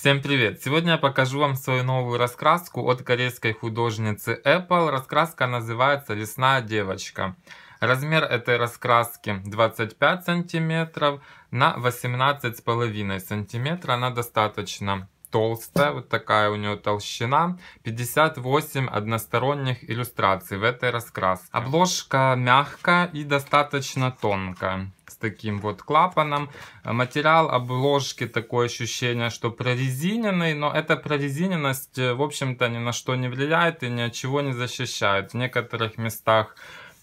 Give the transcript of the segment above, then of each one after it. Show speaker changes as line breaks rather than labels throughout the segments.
Всем привет! Сегодня я покажу вам свою новую раскраску от корейской художницы Apple. Раскраска называется «Лесная девочка». Размер этой раскраски 25 сантиметров на 18,5 сантиметра. Она достаточно толстая, вот такая у нее толщина, 58 односторонних иллюстраций в этой раскраске. Обложка мягкая и достаточно тонкая с таким вот клапаном. Материал обложки такое ощущение, что прорезиненный, но эта прорезиненность, э, в общем-то, ни на что не влияет и ни от чего не защищает. В некоторых местах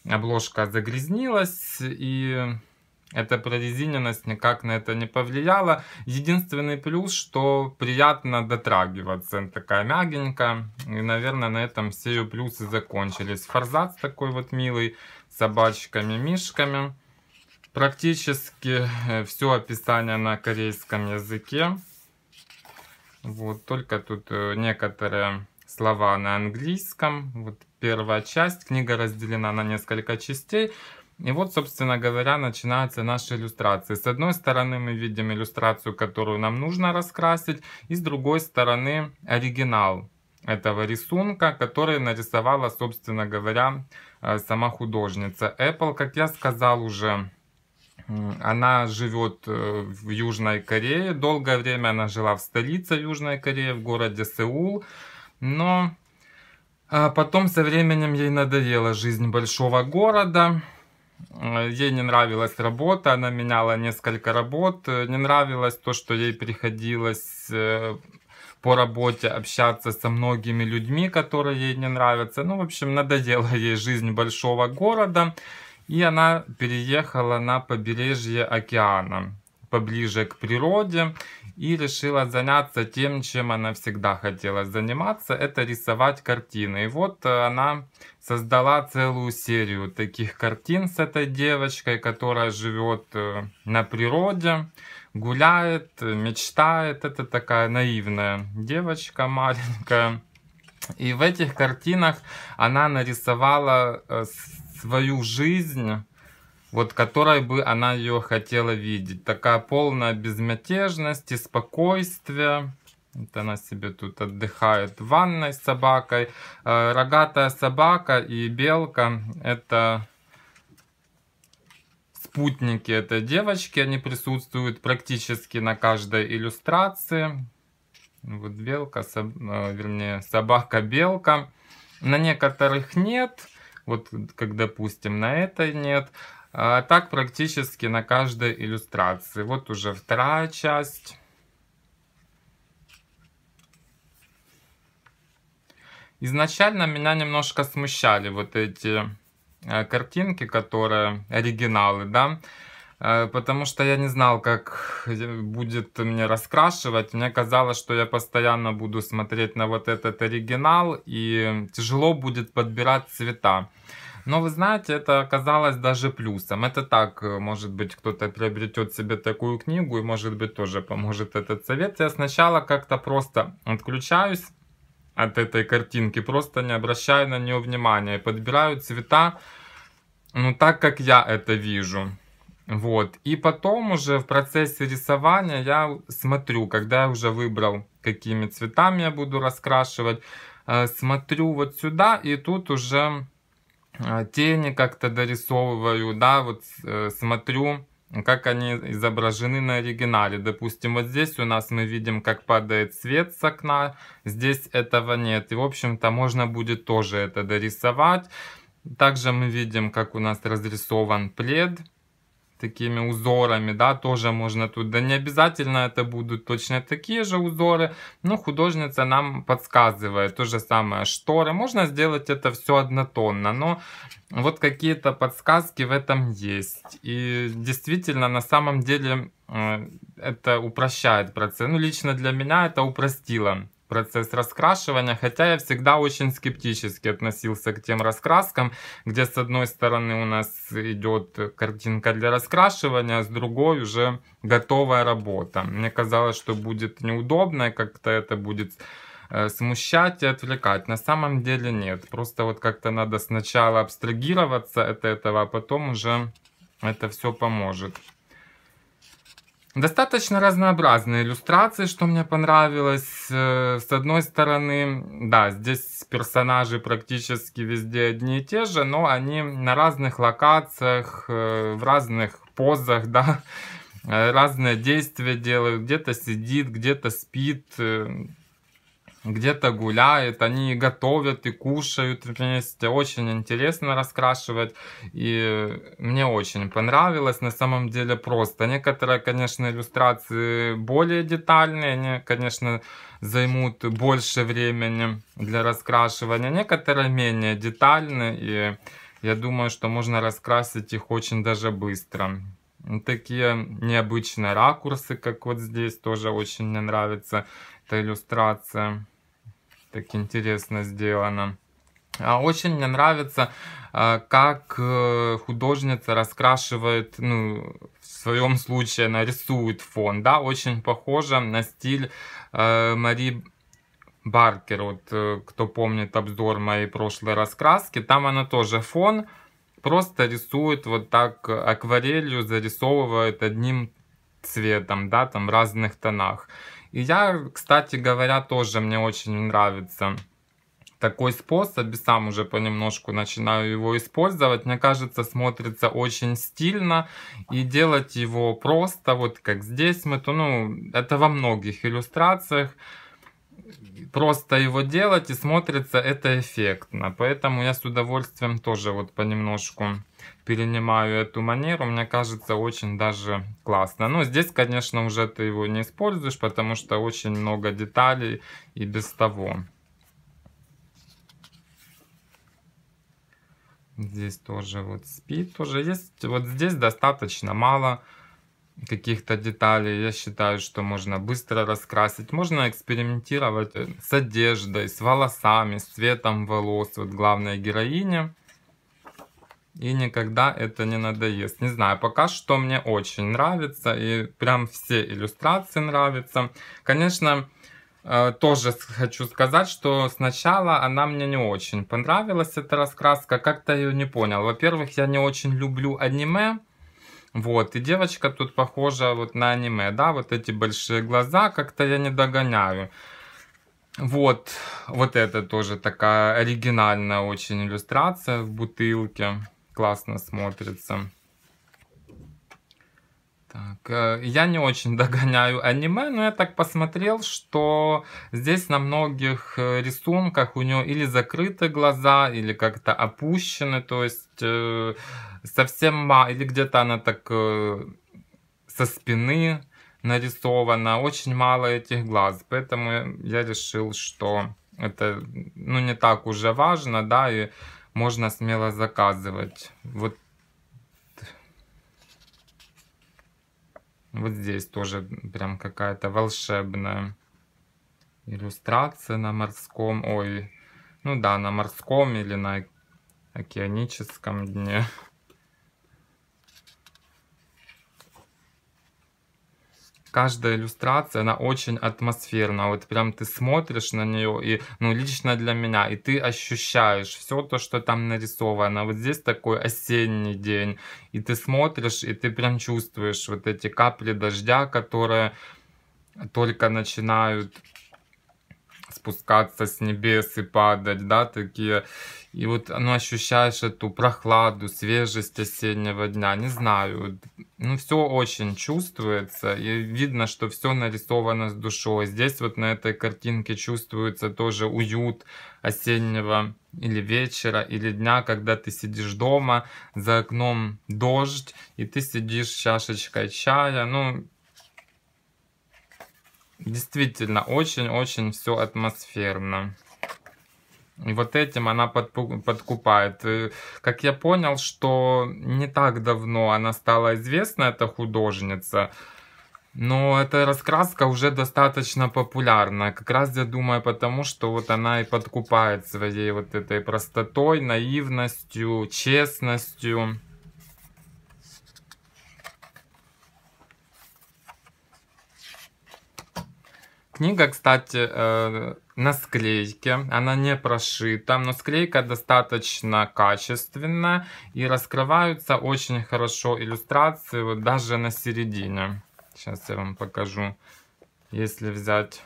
обложка загрязнилась и эта прорезиненность никак на это не повлияла. Единственный плюс, что приятно дотрагиваться, она такая мягенькая. И, наверное, на этом все ее плюсы закончились. Форзац такой вот милый, с собачками, мишками. Практически э, все описание на корейском языке. Вот, только тут э, некоторые слова на английском. Вот первая часть. Книга разделена на несколько частей. И вот, собственно говоря, начинаются наши иллюстрации. С одной стороны мы видим иллюстрацию, которую нам нужно раскрасить, и с другой стороны оригинал этого рисунка, который нарисовала, собственно говоря, э, сама художница. Apple, как я сказал уже, она живет э, в Южной Корее. Долгое время она жила в столице Южной Кореи, в городе Сеул. Но а, потом со временем ей надоела жизнь большого города. Э, ей не нравилась работа, она меняла несколько работ. Э, не нравилось то, что ей приходилось э, по работе общаться со многими людьми, которые ей не нравятся. Ну, в общем, надоела ей жизнь большого города. И она переехала на побережье океана, поближе к природе. И решила заняться тем, чем она всегда хотела заниматься. Это рисовать картины. И вот она создала целую серию таких картин с этой девочкой, которая живет э, на природе, гуляет, мечтает. Это такая наивная девочка маленькая. И в этих картинах она нарисовала э, свою жизнь, вот которой бы она ее хотела видеть. Такая полная безмятежность и спокойствие. Это она себе тут отдыхает в ванной с собакой. Э, рогатая собака и белка – это спутники этой девочки. Они присутствуют практически на каждой иллюстрации. Вот белка, соб... Э, вернее, собака-белка. На некоторых нет. Вот, как, допустим, на этой нет. А так практически на каждой иллюстрации. Вот уже вторая часть. Изначально меня немножко смущали вот эти э, картинки, которые оригиналы, да, э, потому что я не знал, как будет мне раскрашивать. Мне казалось, что я постоянно буду смотреть на вот этот оригинал, и тяжело будет подбирать цвета. Но вы знаете, это оказалось даже плюсом. Это так, э, может быть, кто-то приобретет себе такую книгу и, может быть, тоже поможет этот совет. Я сначала как-то просто отключаюсь, от этой картинки, просто не обращаю на нее внимания и подбираю цвета, ну, так как я это вижу. Вот. И потом уже в процессе рисования я смотрю, когда я уже выбрал, какими цветами я буду раскрашивать, э, смотрю вот сюда, и тут уже э, тени как-то дорисовываю, да, вот э, смотрю, ну, как они изображены на оригинале. Допустим, вот здесь у нас мы видим, как падает свет с окна, здесь этого нет. И, в общем-то, можно будет тоже это дорисовать. Также мы видим, как у нас разрисован плед такими узорами, да, тоже можно тут, да не обязательно это будут точно такие же узоры, но художница нам подсказывает то же самое, шторы, можно сделать это все однотонно, но вот какие-то подсказки в этом есть, и действительно на самом деле э, это упрощает процесс, ну лично для меня это упростило процесс раскрашивания, хотя я всегда очень скептически относился к тем раскраскам, где с одной стороны у нас идет картинка для раскрашивания, а с другой уже готовая работа. Мне казалось, что будет неудобно, как-то это будет э, смущать и отвлекать. На самом деле нет. Просто вот как-то надо сначала абстрагироваться от этого, а потом уже это все поможет. Достаточно разнообразные иллюстрации, что мне понравилось. Э, с одной стороны, да, здесь персонажи практически везде одни и те же, но они на разных локациях, э, в разных позах, да, э, разные действия делают. Где-то сидит, где-то спит где-то гуляет, они готовят и кушают вместе, очень интересно раскрашивать, и мне очень понравилось, на самом деле просто. Некоторые, конечно, иллюстрации более детальные, они, конечно, займут больше времени для раскрашивания, некоторые менее детальные, и я думаю, что можно раскрасить их очень даже быстро. Такие необычные ракурсы, как вот здесь, тоже очень мне нравятся эта иллюстрация так интересно сделана. А очень мне нравится, а, как э, художница раскрашивает, ну, в своем случае она рисует фон, да, очень похоже на стиль э, Мари Баркер, вот э, кто помнит обзор моей прошлой раскраски, там она тоже фон просто рисует вот так акварелью, зарисовывает одним цветом, да, там в разных тонах. И я, кстати говоря, тоже мне очень нравится такой способ, и сам уже понемножку начинаю его использовать. Мне кажется, смотрится очень стильно, и делать его просто, вот как здесь мы, то, ну, это во многих иллюстрациях, просто его делать, и смотрится это эффектно. Поэтому я с удовольствием тоже вот понемножку перенимаю эту манеру, мне кажется, очень даже классно. Но ну, здесь, конечно, уже ты его не используешь, потому что очень много деталей и без того. Здесь тоже вот спит, тоже есть. Вот здесь достаточно мало каких-то деталей. Я считаю, что можно быстро раскрасить. Можно экспериментировать э, с одеждой, с волосами, с цветом волос. Вот главная героиня и никогда это не надоест. Не знаю, пока что мне очень нравится, и прям все иллюстрации нравятся. Конечно, э, тоже хочу сказать, что сначала она мне не очень понравилась, эта раскраска, как-то ее не понял. Во-первых, я не очень люблю аниме, вот, и девочка тут похожа вот на аниме, да, вот эти большие глаза, как-то я не догоняю. Вот, вот это тоже такая оригинальная очень иллюстрация в бутылке классно смотрится. Так, э, я не очень догоняю аниме, но я так посмотрел, что здесь на многих э, рисунках у него или закрыты глаза, или как-то опущены, то есть э, совсем мало, или где-то она так э, со спины нарисована, очень мало этих глаз, поэтому я решил, что это ну не так уже важно, да, и можно смело заказывать. Вот, вот здесь тоже прям какая-то волшебная иллюстрация на морском, ой, ну да, на морском или на океаническом дне. каждая иллюстрация, она очень атмосферна. Вот прям ты смотришь на нее, и, ну, лично для меня, и ты ощущаешь все то, что там нарисовано. Вот здесь такой осенний день, и ты смотришь, и ты прям чувствуешь вот эти капли дождя, которые только начинают спускаться с небес и падать, да, такие. И вот ну, ощущаешь эту прохладу, свежесть осеннего дня, не знаю. Ну, все очень чувствуется, и видно, что все нарисовано с душой. Здесь вот на этой картинке чувствуется тоже уют осеннего или вечера, или дня, когда ты сидишь дома, за окном дождь, и ты сидишь с чашечкой чая, ну, Действительно, очень-очень все атмосферно. И вот этим она подкупает. И, как я понял, что не так давно она стала известна, эта художница. Но эта раскраска уже достаточно популярна. Как раз я думаю, потому что вот она и подкупает своей вот этой простотой, наивностью, честностью. Книга, кстати, э, на склейке, она не прошита, но склейка достаточно качественная и раскрываются очень хорошо иллюстрации, вот даже на середине. Сейчас я вам покажу. Если взять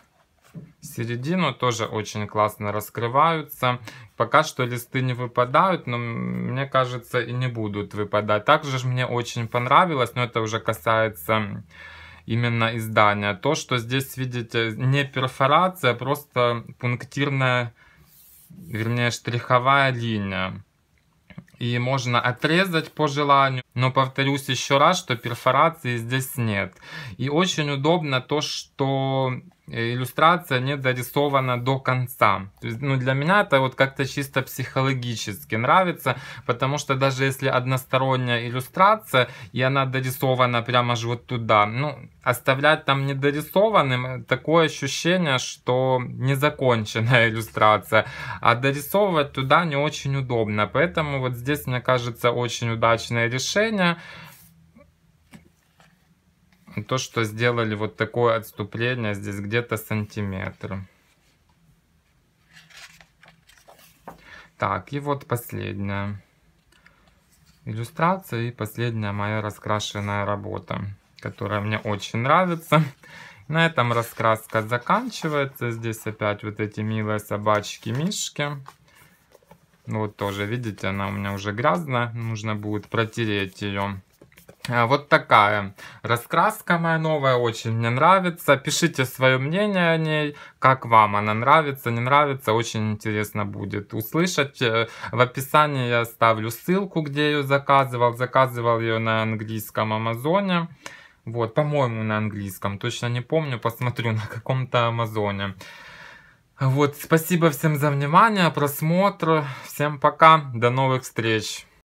середину, тоже очень классно раскрываются. Пока что листы не выпадают, но мне кажется и не будут выпадать. Также мне очень понравилось, но это уже касается именно издания. То, что здесь видите, не перфорация, а просто пунктирная, вернее, штриховая линия. И можно отрезать по желанию, но повторюсь еще раз, что перфорации здесь нет. И очень удобно то, что Э, иллюстрация не дорисована до конца. То есть, ну, для меня это вот как-то чисто психологически нравится, потому что даже если односторонняя иллюстрация, и она дорисована прямо же вот туда, ну, оставлять там недорисованным э, такое ощущение, что незаконченная иллюстрация, а дорисовывать туда не очень удобно. Поэтому вот здесь, мне кажется, очень удачное решение то, что сделали вот такое отступление, здесь где-то сантиметр. Так, и вот последняя иллюстрация и последняя моя раскрашенная работа, которая мне очень нравится. На этом раскраска заканчивается. Здесь опять вот эти милые собачки-мишки. Ну вот тоже, видите, она у меня уже грязная, нужно будет протереть ее. А, вот такая раскраска моя новая, очень мне нравится. Пишите свое мнение о ней, как вам она нравится, не нравится, очень интересно будет услышать. Э, в описании я оставлю ссылку, где ее заказывал. Заказывал ее на английском Амазоне. Вот, по-моему, на английском, точно не помню, посмотрю на каком-то Амазоне. Вот, спасибо всем за внимание, просмотр, всем пока, до новых встреч.